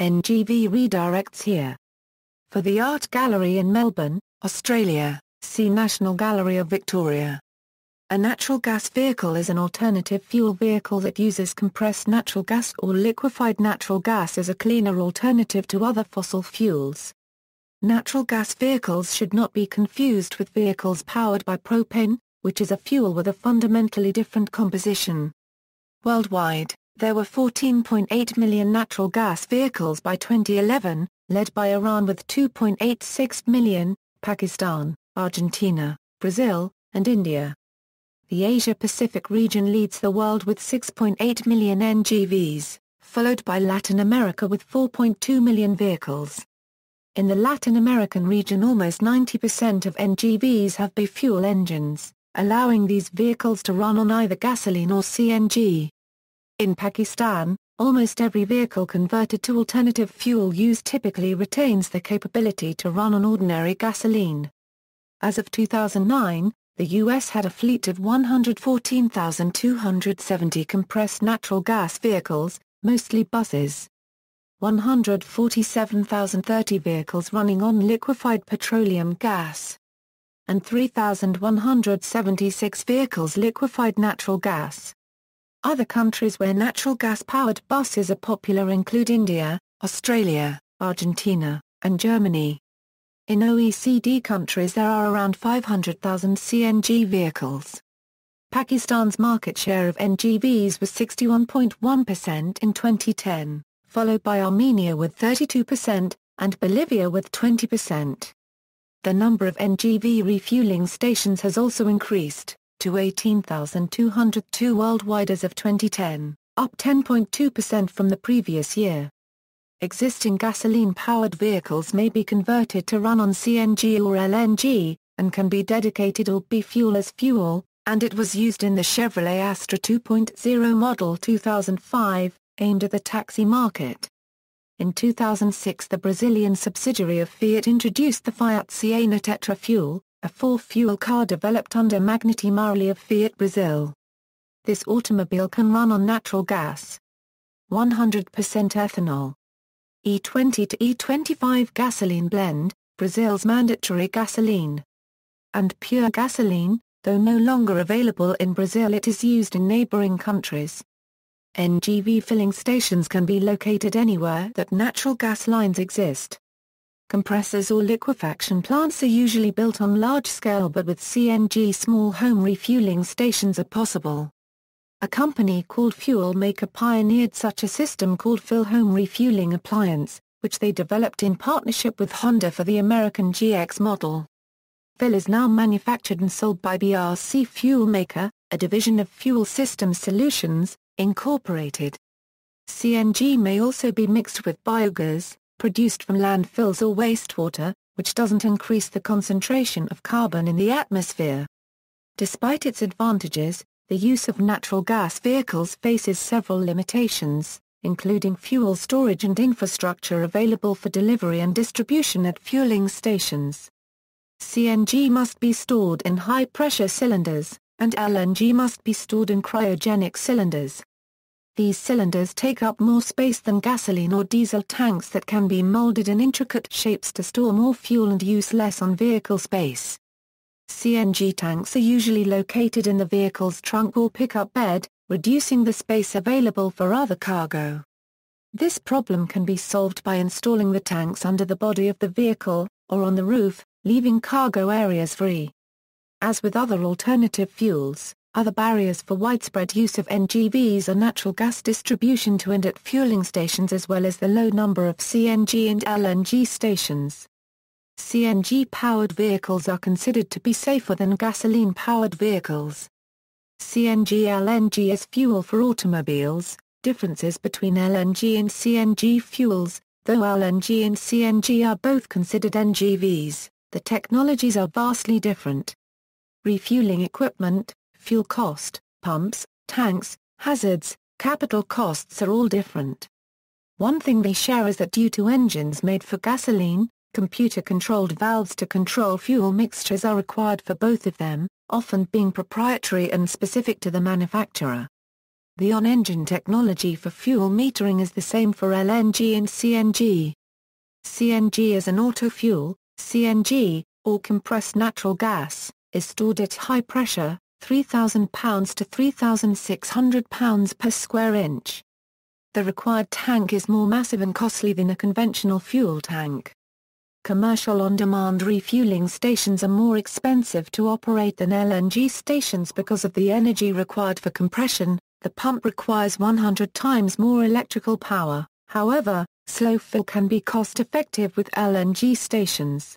NGV redirects here. For the Art Gallery in Melbourne, Australia, see National Gallery of Victoria. A natural gas vehicle is an alternative fuel vehicle that uses compressed natural gas or liquefied natural gas as a cleaner alternative to other fossil fuels. Natural gas vehicles should not be confused with vehicles powered by propane, which is a fuel with a fundamentally different composition. Worldwide, there were 14.8 million natural gas vehicles by 2011, led by Iran with 2.86 million, Pakistan, Argentina, Brazil, and India. The Asia-Pacific region leads the world with 6.8 million NGVs, followed by Latin America with 4.2 million vehicles. In the Latin American region almost 90% of NGVs have B-fuel engines, allowing these vehicles to run on either gasoline or CNG. In Pakistan, almost every vehicle converted to alternative fuel use typically retains the capability to run on ordinary gasoline. As of 2009, the U.S. had a fleet of 114,270 compressed natural gas vehicles, mostly buses. 147,030 vehicles running on liquefied petroleum gas. And 3,176 vehicles liquefied natural gas. Other countries where natural gas-powered buses are popular include India, Australia, Argentina, and Germany. In OECD countries there are around 500,000 CNG vehicles. Pakistan's market share of NGVs was 61.1% in 2010, followed by Armenia with 32%, and Bolivia with 20%. The number of NGV refueling stations has also increased to 18,202 worldwide as of 2010, up 10.2% from the previous year. Existing gasoline-powered vehicles may be converted to run on CNG or LNG, and can be dedicated or be fuel as fuel, and it was used in the Chevrolet Astra 2.0 model 2005, aimed at the taxi market. In 2006 the Brazilian subsidiary of Fiat introduced the Fiat Siena Tetra fuel, a full-fuel car developed under Magneti Marelli of Fiat Brazil. This automobile can run on natural gas. 100% ethanol. E20 to E25 gasoline blend, Brazil's mandatory gasoline. And pure gasoline, though no longer available in Brazil it is used in neighboring countries. NGV filling stations can be located anywhere that natural gas lines exist. Compressors or liquefaction plants are usually built on large scale but with CNG small home refueling stations are possible. A company called FuelMaker pioneered such a system called Fill Home Refueling Appliance, which they developed in partnership with Honda for the American GX model. Fill is now manufactured and sold by BRC FuelMaker, a division of Fuel System Solutions, Incorporated. CNG may also be mixed with biogas, produced from landfills or wastewater, which doesn't increase the concentration of carbon in the atmosphere. Despite its advantages, the use of natural gas vehicles faces several limitations, including fuel storage and infrastructure available for delivery and distribution at fueling stations. CNG must be stored in high-pressure cylinders, and LNG must be stored in cryogenic cylinders. These cylinders take up more space than gasoline or diesel tanks that can be molded in intricate shapes to store more fuel and use less on vehicle space. CNG tanks are usually located in the vehicle's trunk or pickup bed, reducing the space available for other cargo. This problem can be solved by installing the tanks under the body of the vehicle, or on the roof, leaving cargo areas free. As with other alternative fuels, other barriers for widespread use of NGVs are natural gas distribution to and at fueling stations as well as the low number of CNG and LNG stations. CNG-powered vehicles are considered to be safer than gasoline-powered vehicles. CNG-LNG is fuel for automobiles. Differences between LNG and CNG fuels, though LNG and CNG are both considered NGVs, the technologies are vastly different. Refueling equipment fuel cost, pumps, tanks, hazards, capital costs are all different. One thing they share is that due to engines made for gasoline, computer-controlled valves to control fuel mixtures are required for both of them, often being proprietary and specific to the manufacturer. The on-engine technology for fuel metering is the same for LNG and CNG. CNG is an auto fuel, CNG, or compressed natural gas, is stored at high pressure, £3,000 to £3,600 per square inch. The required tank is more massive and costly than a conventional fuel tank. Commercial on-demand refueling stations are more expensive to operate than LNG stations because of the energy required for compression, the pump requires 100 times more electrical power, however, slow fill can be cost-effective with LNG stations.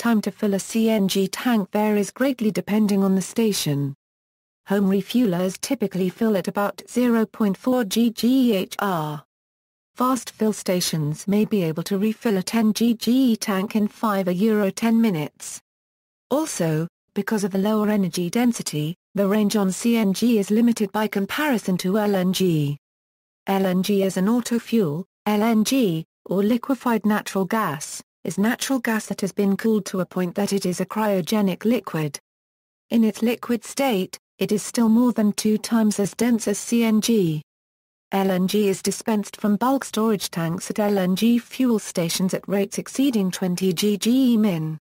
Time to fill a CNG tank varies greatly depending on the station. Home refuelers typically fill at about 0.4 GGHR. Fast fill stations may be able to refill a 10 GGE tank in 5 or Euro 10 minutes. Also, because of the lower energy density, the range on CNG is limited by comparison to LNG. LNG is an auto fuel, LNG, or liquefied natural gas, is natural gas that has been cooled to a point that it is a cryogenic liquid. In its liquid state, it is still more than two times as dense as CNG. LNG is dispensed from bulk storage tanks at LNG fuel stations at rates exceeding 20 GGE min.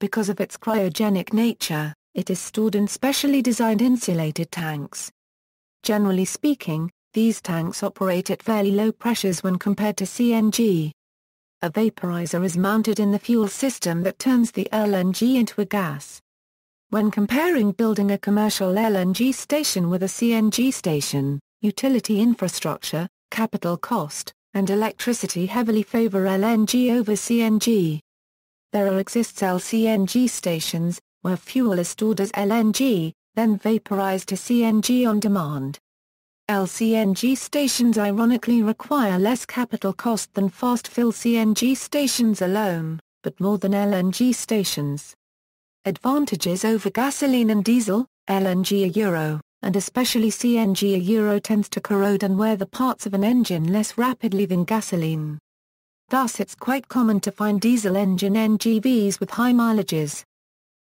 Because of its cryogenic nature, it is stored in specially designed insulated tanks. Generally speaking, these tanks operate at fairly low pressures when compared to CNG. A vaporizer is mounted in the fuel system that turns the LNG into a gas. When comparing building a commercial LNG station with a CNG station, utility infrastructure, capital cost, and electricity heavily favor LNG over CNG. There are exists LCNG stations, where fuel is stored as LNG, then vaporized to CNG on demand. LCNG stations ironically require less capital cost than fast-fill CNG stations alone, but more than LNG stations. Advantages over gasoline and diesel, LNG a euro, and especially CNG a euro tends to corrode and wear the parts of an engine less rapidly than gasoline. Thus it's quite common to find diesel engine NGVs with high mileages.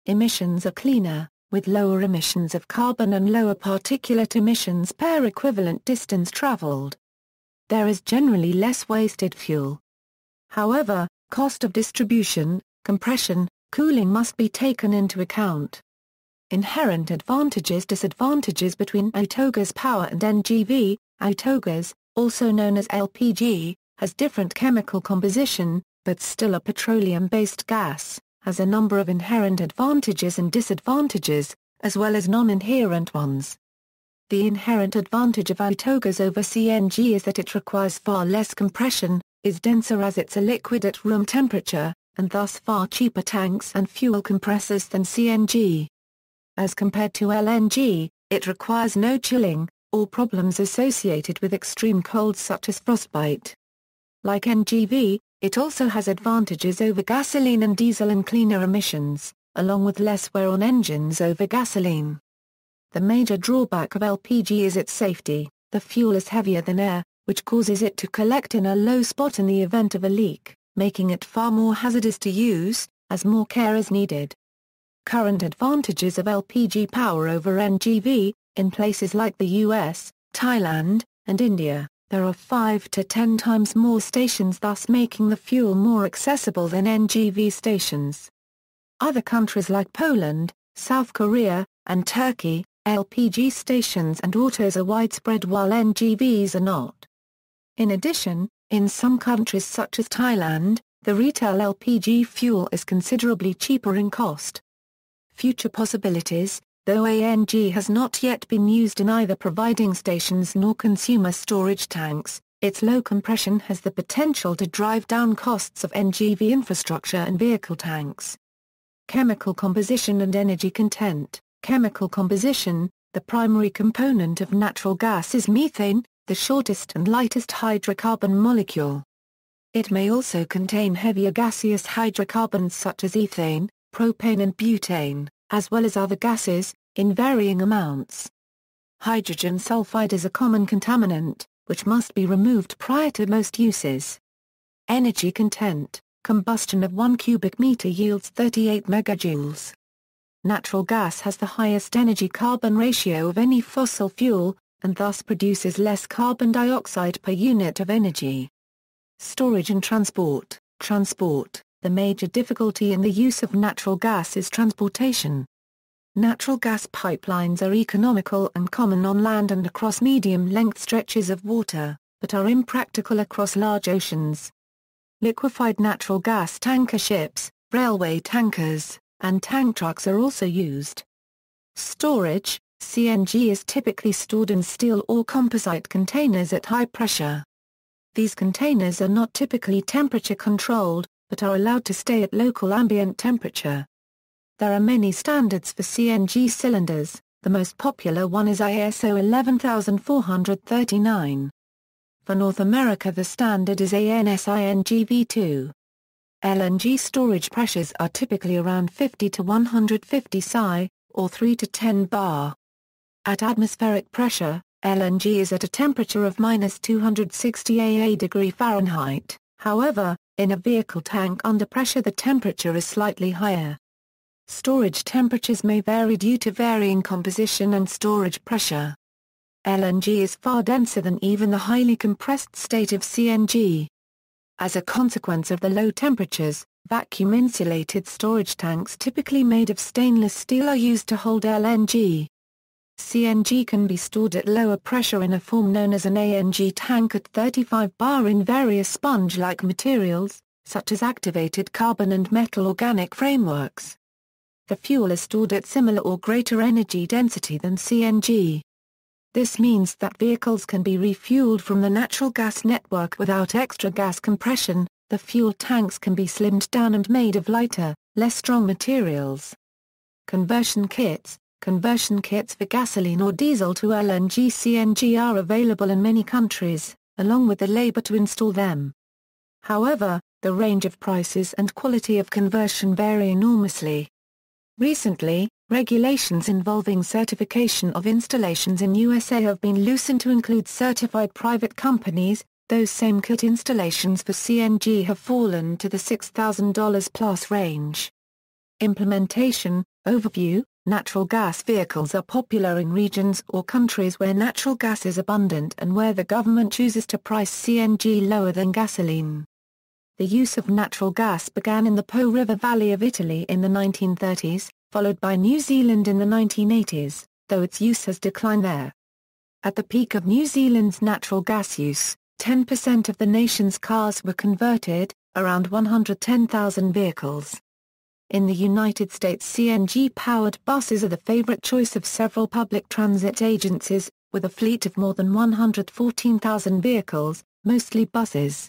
Emissions are cleaner, with lower emissions of carbon and lower particulate emissions per equivalent distance traveled. There is generally less wasted fuel. However, cost of distribution, compression, cooling must be taken into account. Inherent advantages Disadvantages between Otoga's power and NGV, Otoga's, also known as LPG, has different chemical composition, but still a petroleum-based gas has a number of inherent advantages and disadvantages, as well as non-inherent ones. The inherent advantage of Itogas over CNG is that it requires far less compression, is denser as it's a liquid at room temperature, and thus far cheaper tanks and fuel compressors than CNG. As compared to LNG, it requires no chilling, or problems associated with extreme cold such as frostbite. Like NGV, it also has advantages over gasoline and diesel in cleaner emissions, along with less wear on engines over gasoline. The major drawback of LPG is its safety, the fuel is heavier than air, which causes it to collect in a low spot in the event of a leak, making it far more hazardous to use, as more care is needed. Current advantages of LPG power over NGV, in places like the US, Thailand, and India, there are 5 to 10 times more stations thus making the fuel more accessible than NGV stations. Other countries like Poland, South Korea, and Turkey, LPG stations and autos are widespread while NGVs are not. In addition, in some countries such as Thailand, the retail LPG fuel is considerably cheaper in cost. Future possibilities though ANG has not yet been used in either providing stations nor consumer storage tanks, its low compression has the potential to drive down costs of NGV infrastructure and vehicle tanks. Chemical composition and energy content Chemical composition, the primary component of natural gas is methane, the shortest and lightest hydrocarbon molecule. It may also contain heavier gaseous hydrocarbons such as ethane, propane and butane as well as other gases, in varying amounts. Hydrogen sulfide is a common contaminant, which must be removed prior to most uses. Energy content, combustion of 1 cubic meter yields 38 megajoules. Natural gas has the highest energy-carbon ratio of any fossil fuel, and thus produces less carbon dioxide per unit of energy. Storage and transport Transport the major difficulty in the use of natural gas is transportation. Natural gas pipelines are economical and common on land and across medium-length stretches of water, but are impractical across large oceans. Liquefied natural gas tanker ships, railway tankers, and tank trucks are also used. Storage, CNG is typically stored in steel or composite containers at high pressure. These containers are not typically temperature controlled, but are allowed to stay at local ambient temperature. There are many standards for CNG cylinders, the most popular one is ISO 11439. For North America the standard is ANSING V2. LNG storage pressures are typically around 50 to 150 psi, or 3 to 10 bar. At atmospheric pressure, LNG is at a temperature of minus 260 AA degree Fahrenheit, however, in a vehicle tank under pressure the temperature is slightly higher. Storage temperatures may vary due to varying composition and storage pressure. LNG is far denser than even the highly compressed state of CNG. As a consequence of the low temperatures, vacuum-insulated storage tanks typically made of stainless steel are used to hold LNG. CNG can be stored at lower pressure in a form known as an ANG tank at 35 bar in various sponge-like materials, such as activated carbon and metal organic frameworks. The fuel is stored at similar or greater energy density than CNG. This means that vehicles can be refueled from the natural gas network without extra gas compression, the fuel tanks can be slimmed down and made of lighter, less strong materials. Conversion kits, Conversion kits for gasoline or diesel to LNG CNG are available in many countries, along with the labor to install them. However, the range of prices and quality of conversion vary enormously. Recently, regulations involving certification of installations in USA have been loosened to include certified private companies, those same kit installations for CNG have fallen to the $6,000 plus range. Implementation, Overview, Natural gas vehicles are popular in regions or countries where natural gas is abundant and where the government chooses to price CNG lower than gasoline. The use of natural gas began in the Po River Valley of Italy in the 1930s, followed by New Zealand in the 1980s, though its use has declined there. At the peak of New Zealand's natural gas use, 10% of the nation's cars were converted, around 110,000 vehicles. In the United States CNG-powered buses are the favorite choice of several public transit agencies, with a fleet of more than 114,000 vehicles, mostly buses.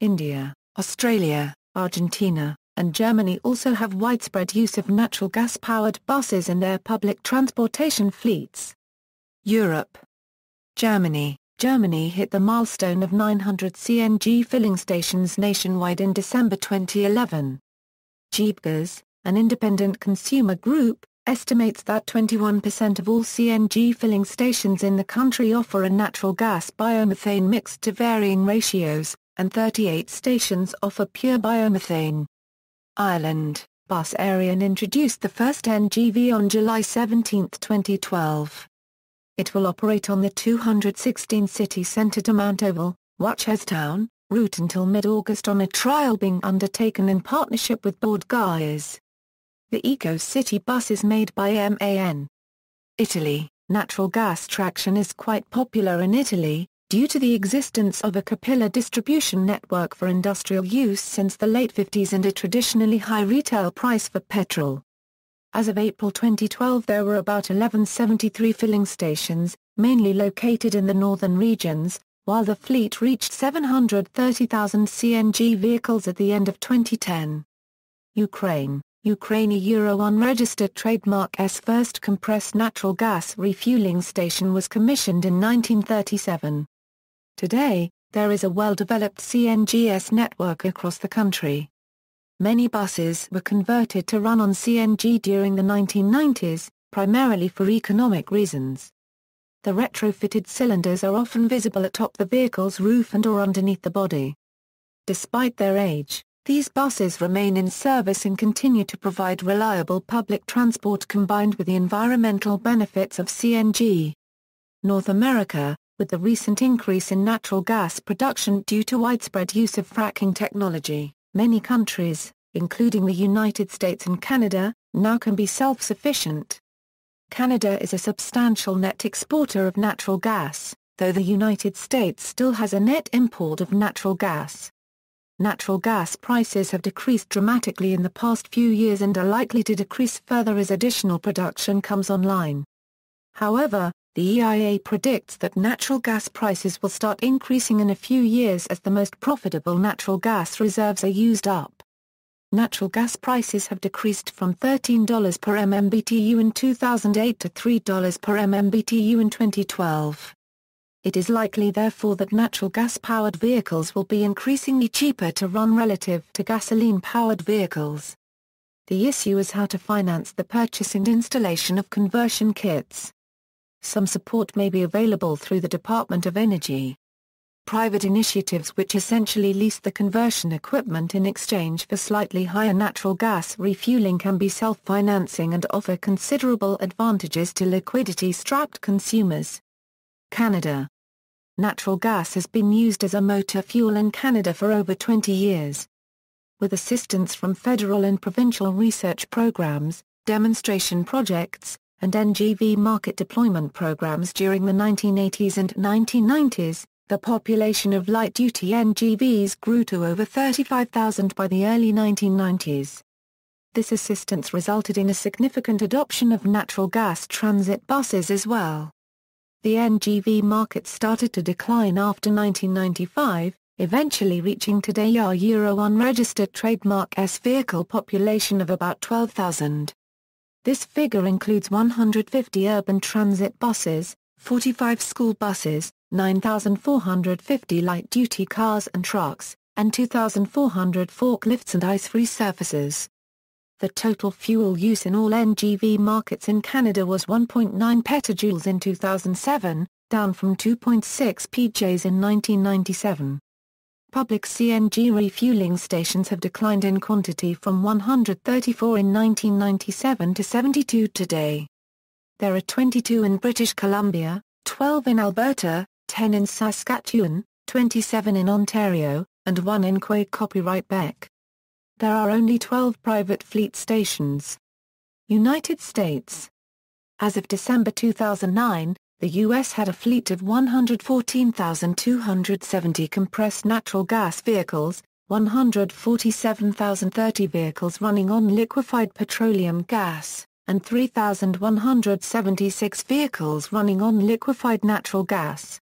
India, Australia, Argentina, and Germany also have widespread use of natural gas-powered buses in their public transportation fleets. Europe Germany Germany hit the milestone of 900 CNG filling stations nationwide in December 2011. Jeepgas, an independent consumer group, estimates that 21% of all CNG filling stations in the country offer a natural gas biomethane mix to varying ratios, and 38 stations offer pure biomethane. Ireland, Bus Arian introduced the first NGV on July 17, 2012. It will operate on the 216 city centre to Mount Oval, Watchestown, route until mid-August on a trial being undertaken in partnership with Board Guys. The Eco City bus is made by MAN. Italy Natural gas traction is quite popular in Italy, due to the existence of a capillary distribution network for industrial use since the late 50s and a traditionally high retail price for petrol. As of April 2012 there were about 1173 filling stations, mainly located in the northern regions, while the fleet reached 730,000 CNG vehicles at the end of 2010. Ukraine Ukraine Euro 1 registered trademark S first compressed natural gas refueling station was commissioned in 1937. Today, there is a well-developed CNGS network across the country. Many buses were converted to run on CNG during the 1990s, primarily for economic reasons. The retrofitted cylinders are often visible atop the vehicle's roof and or underneath the body. Despite their age, these buses remain in service and continue to provide reliable public transport combined with the environmental benefits of CNG. North America, with the recent increase in natural gas production due to widespread use of fracking technology, many countries, including the United States and Canada, now can be self-sufficient. Canada is a substantial net exporter of natural gas, though the United States still has a net import of natural gas. Natural gas prices have decreased dramatically in the past few years and are likely to decrease further as additional production comes online. However, the EIA predicts that natural gas prices will start increasing in a few years as the most profitable natural gas reserves are used up natural gas prices have decreased from $13 per MMBTU in 2008 to $3 per MMBTU in 2012. It is likely therefore that natural gas-powered vehicles will be increasingly cheaper to run relative to gasoline-powered vehicles. The issue is how to finance the purchase and installation of conversion kits. Some support may be available through the Department of Energy private initiatives which essentially lease the conversion equipment in exchange for slightly higher natural gas refueling can be self-financing and offer considerable advantages to liquidity-strapped consumers. Canada Natural gas has been used as a motor fuel in Canada for over 20 years. With assistance from federal and provincial research programs, demonstration projects, and NGV market deployment programs during the 1980s and 1990s, the population of light-duty NGVs grew to over 35,000 by the early 1990s. This assistance resulted in a significant adoption of natural gas transit buses as well. The NGV market started to decline after 1995, eventually reaching today our Euro unregistered trademark S vehicle population of about 12,000. This figure includes 150 urban transit buses, 45 school buses, 9,450 light-duty cars and trucks, and 2,400 forklifts and ice-free surfaces. The total fuel use in all NGV markets in Canada was 1.9 petajoules in 2007, down from 2.6 PJs in 1997. Public CNG refueling stations have declined in quantity from 134 in 1997 to 72 today. There are 22 in British Columbia, 12 in Alberta, 10 in Saskatchewan, 27 in Ontario, and 1 in Quay copyright Beck. There are only 12 private fleet stations. United States As of December 2009, the U.S. had a fleet of 114,270 compressed natural gas vehicles, 147,030 vehicles running on liquefied petroleum gas, and 3,176 vehicles running on liquefied natural gas.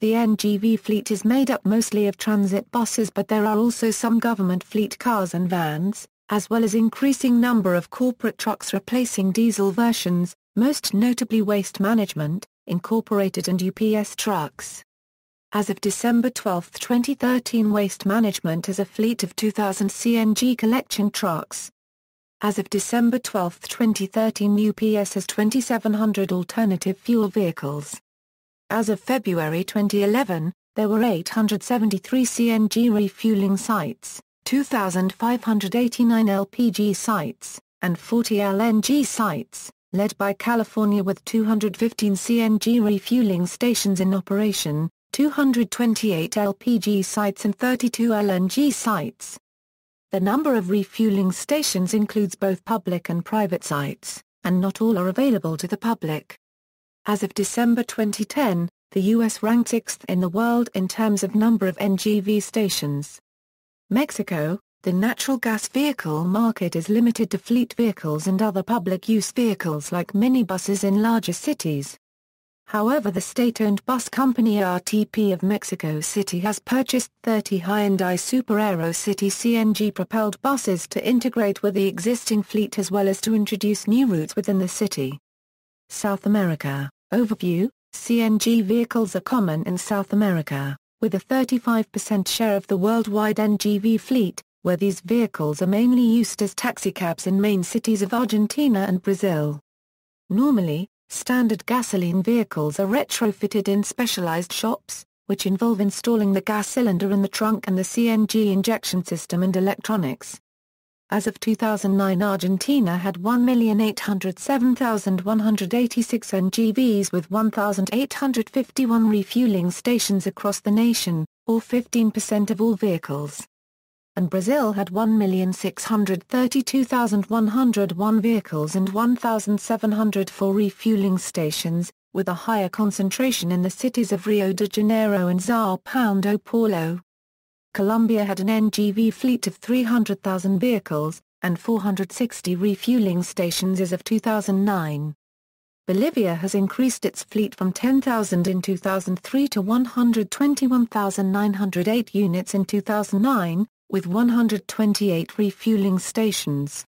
The NGV fleet is made up mostly of transit buses but there are also some government fleet cars and vans, as well as increasing number of corporate trucks replacing diesel versions, most notably Waste Management, Incorporated and UPS trucks. As of December 12, 2013 Waste Management has a fleet of 2,000 CNG collection trucks. As of December 12, 2013 UPS has 2,700 alternative fuel vehicles. As of February 2011, there were 873 CNG refueling sites, 2,589 LPG sites, and 40 LNG sites, led by California with 215 CNG refueling stations in operation, 228 LPG sites and 32 LNG sites. The number of refueling stations includes both public and private sites, and not all are available to the public. As of December 2010, the U.S. ranked sixth in the world in terms of number of NGV stations. Mexico, the natural gas vehicle market is limited to fleet vehicles and other public use vehicles like minibuses in larger cities. However the state-owned bus company RTP of Mexico City has purchased 30 Hyundai Super Aero City CNG-propelled buses to integrate with the existing fleet as well as to introduce new routes within the city. South America Overview CNG vehicles are common in South America, with a 35% share of the worldwide NGV fleet, where these vehicles are mainly used as taxicabs in main cities of Argentina and Brazil. Normally, standard gasoline vehicles are retrofitted in specialized shops, which involve installing the gas cylinder in the trunk and the CNG injection system and electronics, as of 2009 Argentina had 1,807,186 NGVs with 1,851 refueling stations across the nation, or 15% of all vehicles. And Brazil had 1,632,101 vehicles and 1,704 refueling stations, with a higher concentration in the cities of Rio de Janeiro and Sao Paulo. Colombia had an NGV fleet of 300,000 vehicles, and 460 refueling stations as of 2009. Bolivia has increased its fleet from 10,000 in 2003 to 121,908 units in 2009, with 128 refueling stations.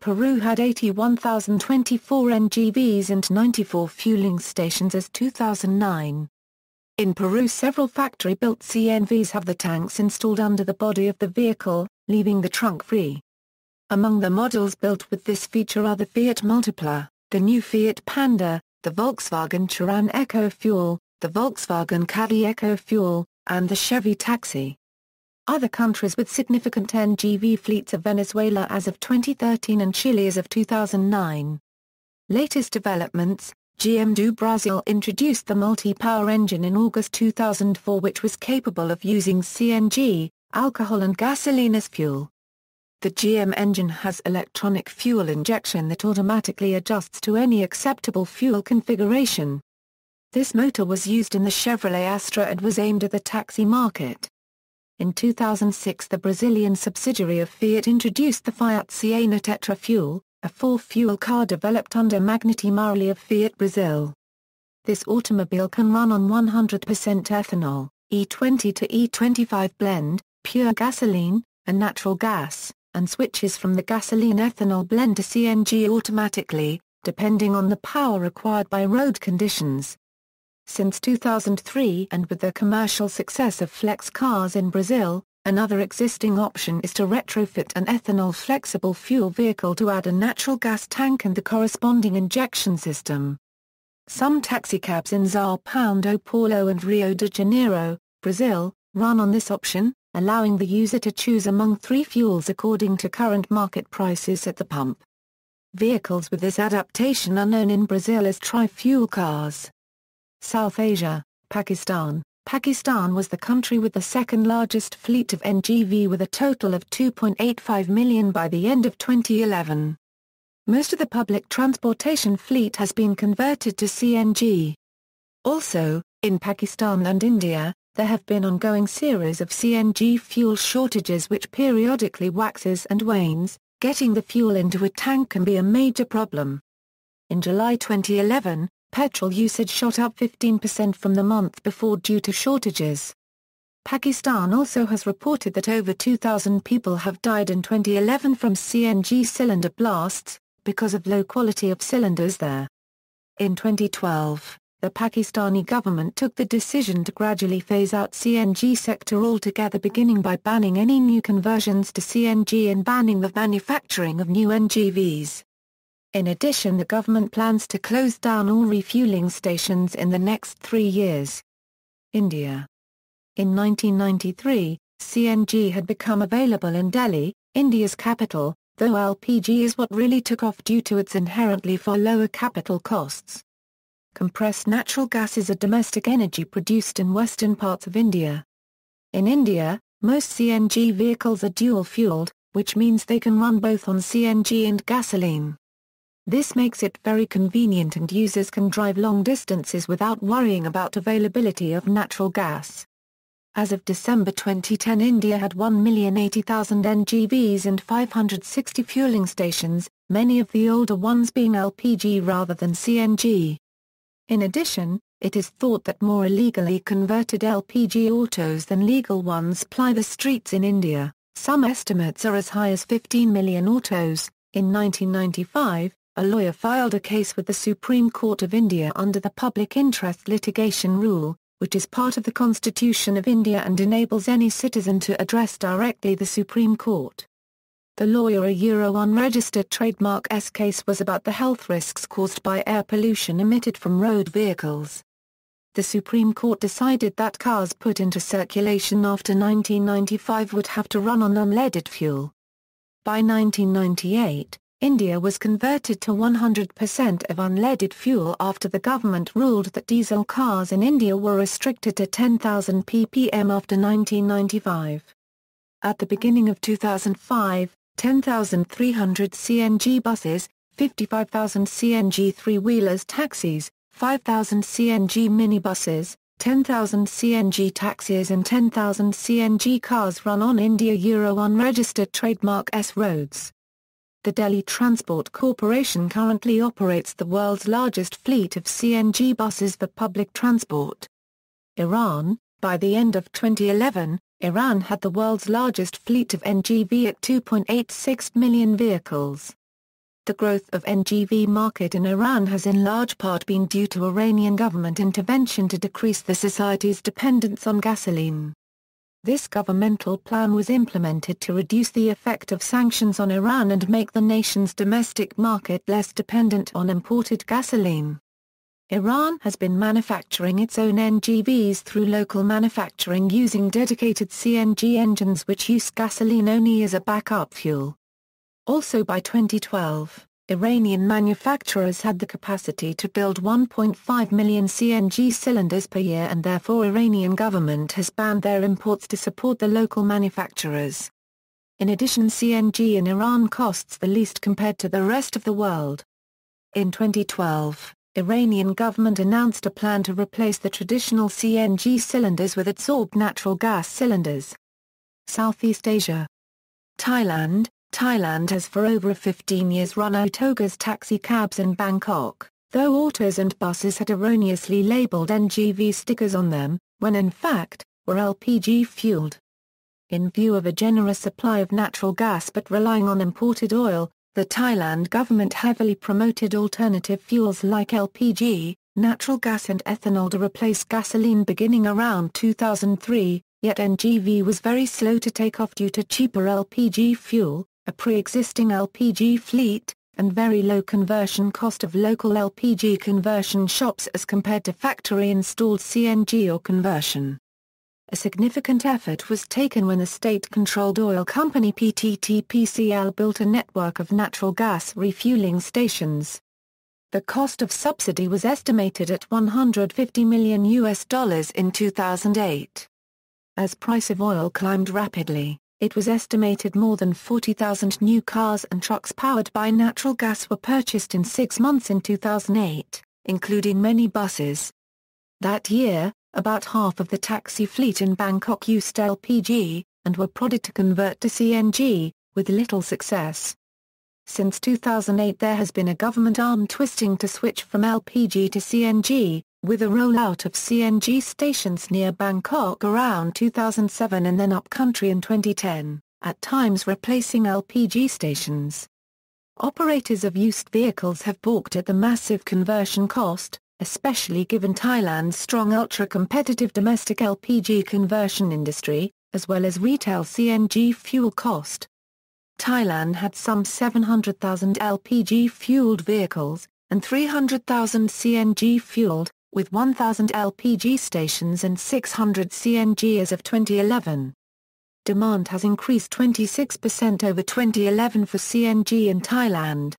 Peru had 81,024 NGVs and 94 fueling stations as 2009. In Peru several factory-built CNVs have the tanks installed under the body of the vehicle, leaving the trunk free. Among the models built with this feature are the Fiat Multipla, the new Fiat Panda, the Volkswagen Turan Eco Fuel, the Volkswagen Caddy Eco Fuel, and the Chevy Taxi. Other countries with significant NGV fleets are Venezuela as of 2013 and Chile as of 2009. Latest developments GM do Brasil introduced the multi-power engine in August 2004 which was capable of using CNG, alcohol and gasoline as fuel. The GM engine has electronic fuel injection that automatically adjusts to any acceptable fuel configuration. This motor was used in the Chevrolet Astra and was aimed at the taxi market. In 2006 the Brazilian subsidiary of Fiat introduced the Fiat Siena Tetra fuel, a full-fuel car developed under Magneti Marelli of Fiat Brazil. This automobile can run on 100% ethanol, E20 to E25 blend, pure gasoline, and natural gas, and switches from the gasoline-ethanol blend to CNG automatically, depending on the power required by road conditions. Since 2003 and with the commercial success of flex cars in Brazil, Another existing option is to retrofit an ethanol flexible fuel vehicle to add a natural gas tank and the corresponding injection system. Some taxicabs in Sao Paulo, Paulo and Rio de Janeiro, Brazil, run on this option, allowing the user to choose among three fuels according to current market prices at the pump. Vehicles with this adaptation are known in Brazil as tri-fuel cars. South Asia, Pakistan, Pakistan was the country with the second largest fleet of NGV with a total of 2.85 million by the end of 2011. Most of the public transportation fleet has been converted to CNG. Also, in Pakistan and India, there have been ongoing series of CNG fuel shortages which periodically waxes and wanes, getting the fuel into a tank can be a major problem. In July 2011, petrol usage shot up 15% from the month before due to shortages. Pakistan also has reported that over 2,000 people have died in 2011 from CNG cylinder blasts, because of low quality of cylinders there. In 2012, the Pakistani government took the decision to gradually phase out CNG sector altogether beginning by banning any new conversions to CNG and banning the manufacturing of new NGVs. In addition the government plans to close down all refueling stations in the next three years. India In 1993, CNG had become available in Delhi, India's capital, though LPG is what really took off due to its inherently far lower capital costs. Compressed natural gas is a domestic energy produced in western parts of India. In India, most CNG vehicles are dual-fueled, which means they can run both on CNG and gasoline. This makes it very convenient and users can drive long distances without worrying about availability of natural gas. As of December 2010 India had 1,080,000 NGVs and 560 fueling stations, many of the older ones being LPG rather than CNG. In addition, it is thought that more illegally converted LPG autos than legal ones ply the streets in India. Some estimates are as high as 15 million autos. In 1995, a lawyer filed a case with the Supreme Court of India under the Public Interest Litigation Rule, which is part of the Constitution of India and enables any citizen to address directly the Supreme Court. The lawyer a Euro 1 registered trademark S case was about the health risks caused by air pollution emitted from road vehicles. The Supreme Court decided that cars put into circulation after 1995 would have to run on unleaded fuel. By 1998, India was converted to 100% of unleaded fuel after the government ruled that diesel cars in India were restricted to 10,000 ppm after 1995. At the beginning of 2005, 10,300 CNG buses, 55,000 CNG three-wheelers taxis, 5,000 CNG minibuses, 10,000 CNG taxis and 10,000 CNG cars run on India Euro unregistered trademark S roads. The Delhi Transport Corporation currently operates the world's largest fleet of CNG buses for public transport. Iran, by the end of 2011, Iran had the world's largest fleet of NGV at 2.86 million vehicles. The growth of NGV market in Iran has in large part been due to Iranian government intervention to decrease the society's dependence on gasoline. This governmental plan was implemented to reduce the effect of sanctions on Iran and make the nation's domestic market less dependent on imported gasoline. Iran has been manufacturing its own NGVs through local manufacturing using dedicated CNG engines which use gasoline only as a backup fuel. Also by 2012, Iranian manufacturers had the capacity to build 1.5 million CNG cylinders per year and therefore Iranian government has banned their imports to support the local manufacturers. In addition CNG in Iran costs the least compared to the rest of the world. In 2012, Iranian government announced a plan to replace the traditional CNG cylinders with adsorbed natural gas cylinders. Southeast Asia Thailand, Thailand has for over 15 years run Otoga's taxi cabs in Bangkok, though autos and buses had erroneously labeled NGV stickers on them, when in fact, were LPG-fueled. In view of a generous supply of natural gas but relying on imported oil, the Thailand government heavily promoted alternative fuels like LPG, natural gas and ethanol to replace gasoline beginning around 2003, yet NGV was very slow to take off due to cheaper LPG fuel, a pre-existing LPG fleet, and very low conversion cost of local LPG conversion shops as compared to factory-installed CNG or conversion. A significant effort was taken when the state-controlled oil company PTTPCL built a network of natural gas refueling stations. The cost of subsidy was estimated at 150 million US dollars in 2008. As price of oil climbed rapidly, it was estimated more than 40,000 new cars and trucks powered by natural gas were purchased in six months in 2008, including many buses. That year, about half of the taxi fleet in Bangkok used LPG, and were prodded to convert to CNG, with little success. Since 2008 there has been a government arm twisting to switch from LPG to CNG, with a rollout of CNG stations near Bangkok around 2007 and then upcountry in 2010, at times replacing LPG stations. Operators of used vehicles have balked at the massive conversion cost, especially given Thailand's strong ultra-competitive domestic LPG conversion industry, as well as retail CNG fuel cost. Thailand had some 700,000 LPG-fueled vehicles, and 300,000 CNG-fueled, with 1,000 LPG stations and 600 CNG as of 2011. Demand has increased 26% over 2011 for CNG in Thailand.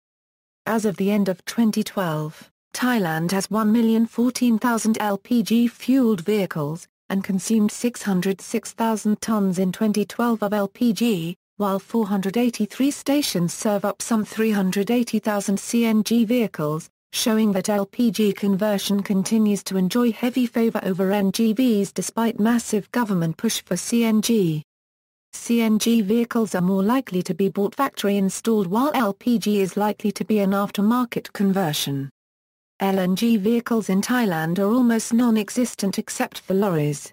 As of the end of 2012, Thailand has 1,014,000 LPG-fueled vehicles, and consumed 606,000 tons in 2012 of LPG, while 483 stations serve up some 380,000 CNG vehicles, showing that LPG conversion continues to enjoy heavy favor over NGVs despite massive government push for CNG. CNG vehicles are more likely to be bought factory installed while LPG is likely to be an aftermarket conversion. LNG vehicles in Thailand are almost non-existent except for lorries.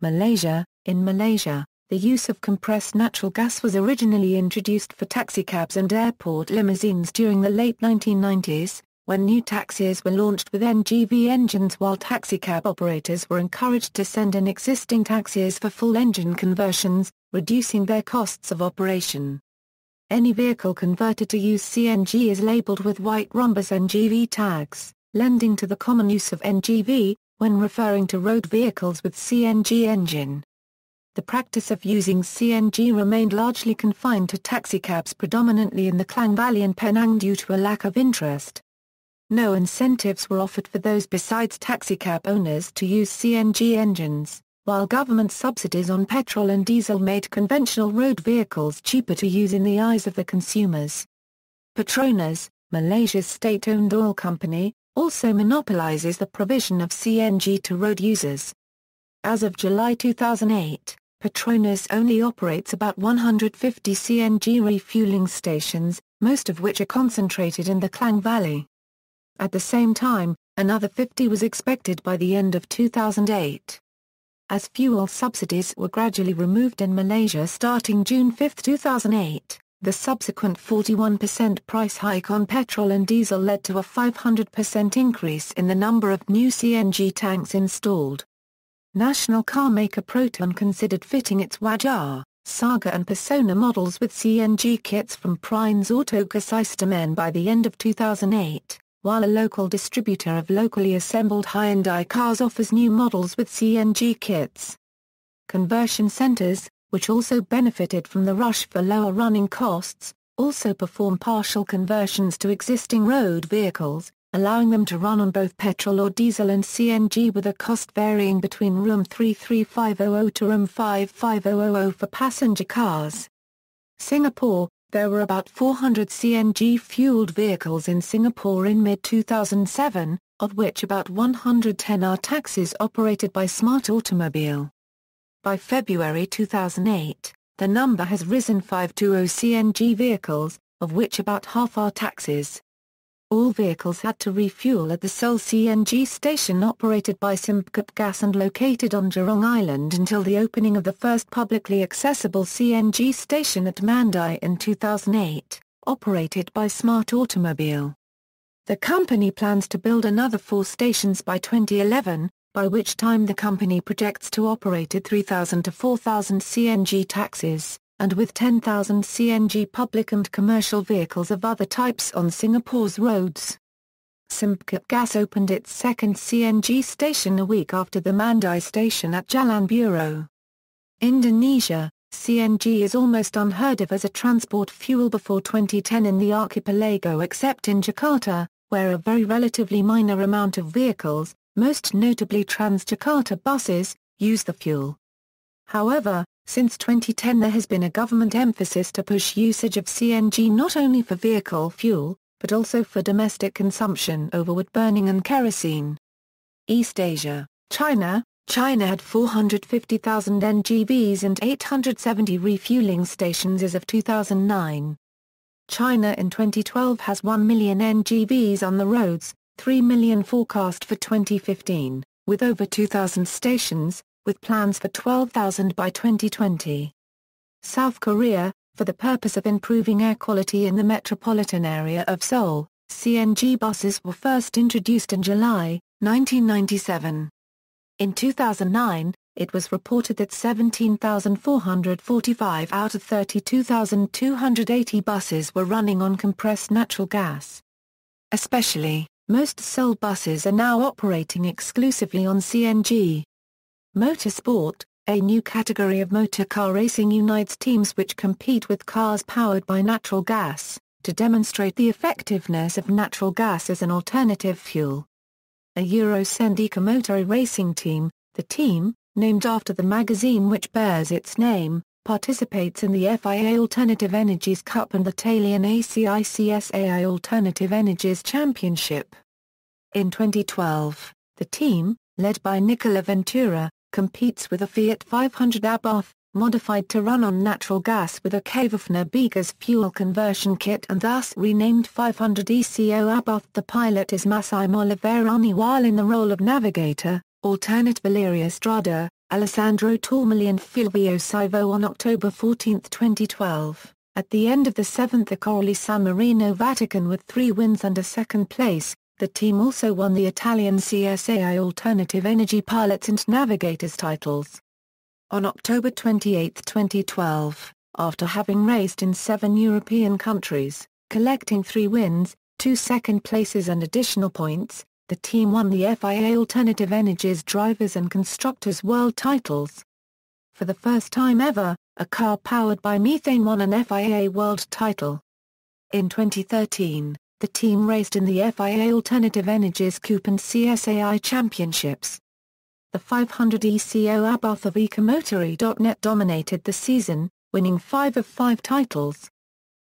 Malaysia In Malaysia, the use of compressed natural gas was originally introduced for taxicabs and airport limousines during the late 1990s, when new taxis were launched with NGV engines while taxicab operators were encouraged to send in existing taxis for full engine conversions, reducing their costs of operation. Any vehicle converted to use CNG is labeled with white rhombus NGV tags, lending to the common use of NGV, when referring to road vehicles with CNG engine. The practice of using CNG remained largely confined to taxicabs predominantly in the Klang Valley and Penang due to a lack of interest no incentives were offered for those besides taxicab owners to use CNG engines, while government subsidies on petrol and diesel made conventional road vehicles cheaper to use in the eyes of the consumers. Petronas, Malaysia's state-owned oil company, also monopolizes the provision of CNG to road users. As of July 2008, Petronas only operates about 150 CNG refueling stations, most of which are concentrated in the Klang Valley. At the same time, another 50 was expected by the end of 2008. As fuel subsidies were gradually removed in Malaysia starting June 5, 2008, the subsequent 41% price hike on petrol and diesel led to a 500% increase in the number of new CNG tanks installed. National carmaker Proton considered fitting its Wajar, Saga and Persona models with CNG kits from Prine's Autoka Systemen by the end of 2008, while a local distributor of locally assembled Hyundai cars offers new models with CNG kits. Conversion centers, which also benefited from the rush for lower running costs, also perform partial conversions to existing road vehicles, allowing them to run on both petrol or diesel and CNG with a cost varying between room 33500 to room 55000 for passenger cars. Singapore, there were about 400 CNG-fueled vehicles in Singapore in mid-2007, of which about 110 are taxis operated by Smart Automobile. By February 2008, the number has risen 520 CNG vehicles, of which about half are taxis. All vehicles had to refuel at the sole CNG station operated by Simcup Gas and located on Jurong Island until the opening of the first publicly accessible CNG station at Mandai in 2008, operated by Smart Automobile. The company plans to build another four stations by 2011, by which time the company projects to operate 3,000 to 4,000 CNG taxis and with 10,000 CNG public and commercial vehicles of other types on Singapore's roads. Simkip Gas opened its second CNG station a week after the Mandai station at Jalan Buro. Indonesia, CNG is almost unheard of as a transport fuel before 2010 in the archipelago except in Jakarta, where a very relatively minor amount of vehicles, most notably Trans-Jakarta buses, use the fuel. However, since 2010 there has been a government emphasis to push usage of CNG not only for vehicle fuel, but also for domestic consumption over wood burning and kerosene. East Asia, China, China had 450,000 NGVs and 870 refueling stations as of 2009. China in 2012 has 1 million NGVs on the roads, 3 million forecast for 2015, with over 2,000 stations, with plans for 12,000 by 2020. South Korea, for the purpose of improving air quality in the metropolitan area of Seoul, CNG buses were first introduced in July 1997. In 2009, it was reported that 17,445 out of 32,280 buses were running on compressed natural gas. Especially, most Seoul buses are now operating exclusively on CNG. Motorsport, a new category of motor car racing unites teams which compete with cars powered by natural gas, to demonstrate the effectiveness of natural gas as an alternative fuel. A Eurosend Motor racing team, the team, named after the magazine which bears its name, participates in the FIA Alternative Energies Cup and the Italian ACICSAI Alternative Energies Championship. In 2012, the team, led by Nicola Ventura, competes with a Fiat 500 Abarth, modified to run on natural gas with a Kavafner Begas fuel conversion kit and thus renamed 500 ECO Abarth. The pilot is Massimo Oliverani while in the role of navigator, alternate Valeria Strada, Alessandro Tormali and Fulvio Sivo on October 14, 2012. At the end of the seventh the Corley San Marino Vatican with three wins and a second place, the team also won the Italian CSAI Alternative Energy Pilots and Navigators titles. On October 28, 2012, after having raced in seven European countries, collecting three wins, two second places and additional points, the team won the FIA Alternative Energies Drivers and Constructors World titles. For the first time ever, a car powered by methane won an FIA World title. In 2013, the team raced in the FIA Alternative Energies Coupe and CSAI Championships. The 500 ECO Abarth of Ecomotory.net dominated the season, winning five of five titles.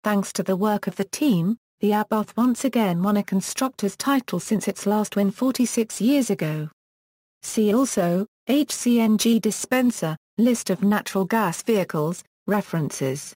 Thanks to the work of the team, the Abarth once again won a constructor's title since its last win 46 years ago. See also, HCNG dispenser, list of natural gas vehicles, references.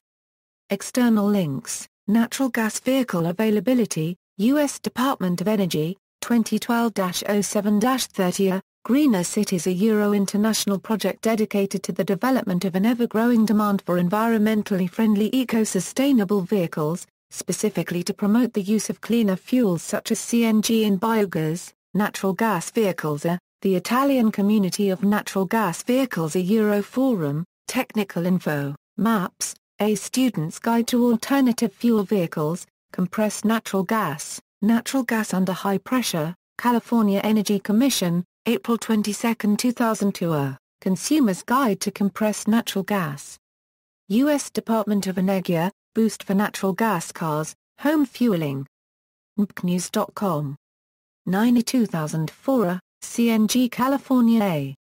External links Natural Gas Vehicle Availability, U.S. Department of Energy, 2012-07-30, Greener Cities a Euro international project dedicated to the development of an ever-growing demand for environmentally friendly eco-sustainable vehicles, specifically to promote the use of cleaner fuels such as CNG and biogas, natural gas vehicles a, the Italian community of natural gas vehicles a Euro forum, technical info, maps, a Student's Guide to Alternative Fuel Vehicles, Compressed Natural Gas, Natural Gas Under High Pressure, California Energy Commission, April 22, 2002 A Consumer's Guide to Compressed Natural Gas. U.S. Department of Energy, Boost for Natural Gas Cars, Home Fueling. MPCnews.com. 9 2004 A, CNG California A.